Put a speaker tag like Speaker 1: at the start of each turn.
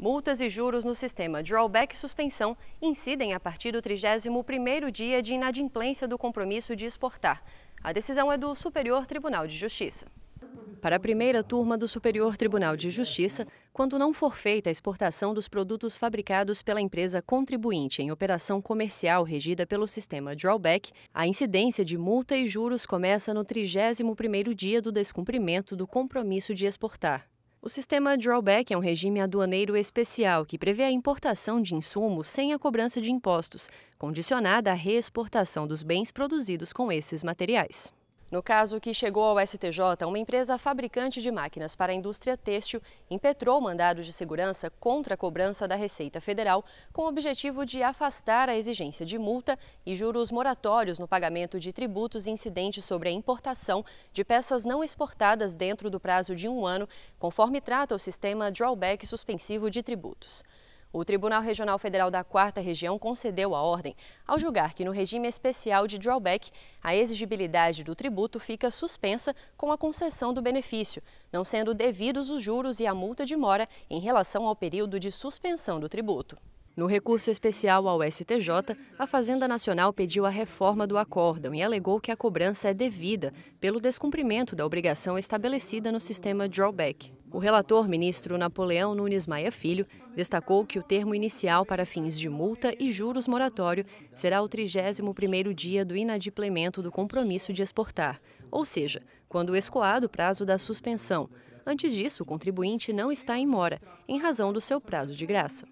Speaker 1: Multas e juros no sistema drawback e suspensão incidem a partir do 31º dia de inadimplência do compromisso de exportar. A decisão é do Superior Tribunal de Justiça. Para a primeira turma do Superior Tribunal de Justiça, quando não for feita a exportação dos produtos fabricados pela empresa contribuinte em operação comercial regida pelo sistema drawback, a incidência de multa e juros começa no 31º dia do descumprimento do compromisso de exportar. O sistema drawback é um regime aduaneiro especial que prevê a importação de insumos sem a cobrança de impostos, condicionada à reexportação dos bens produzidos com esses materiais. No caso que chegou ao STJ, uma empresa fabricante de máquinas para a indústria têxtil impetrou mandado de segurança contra a cobrança da Receita Federal com o objetivo de afastar a exigência de multa e juros moratórios no pagamento de tributos incidentes sobre a importação de peças não exportadas dentro do prazo de um ano, conforme trata o sistema drawback suspensivo de tributos. O Tribunal Regional Federal da 4 Região concedeu a ordem ao julgar que, no regime especial de drawback, a exigibilidade do tributo fica suspensa com a concessão do benefício, não sendo devidos os juros e a multa de mora em relação ao período de suspensão do tributo. No recurso especial ao STJ, a Fazenda Nacional pediu a reforma do acórdão e alegou que a cobrança é devida pelo descumprimento da obrigação estabelecida no sistema drawback. O relator ministro Napoleão Nunes Maia Filho destacou que o termo inicial para fins de multa e juros moratório será o 31º dia do inadimplemento do compromisso de exportar, ou seja, quando escoado o prazo da suspensão. Antes disso, o contribuinte não está em mora, em razão do seu prazo de graça.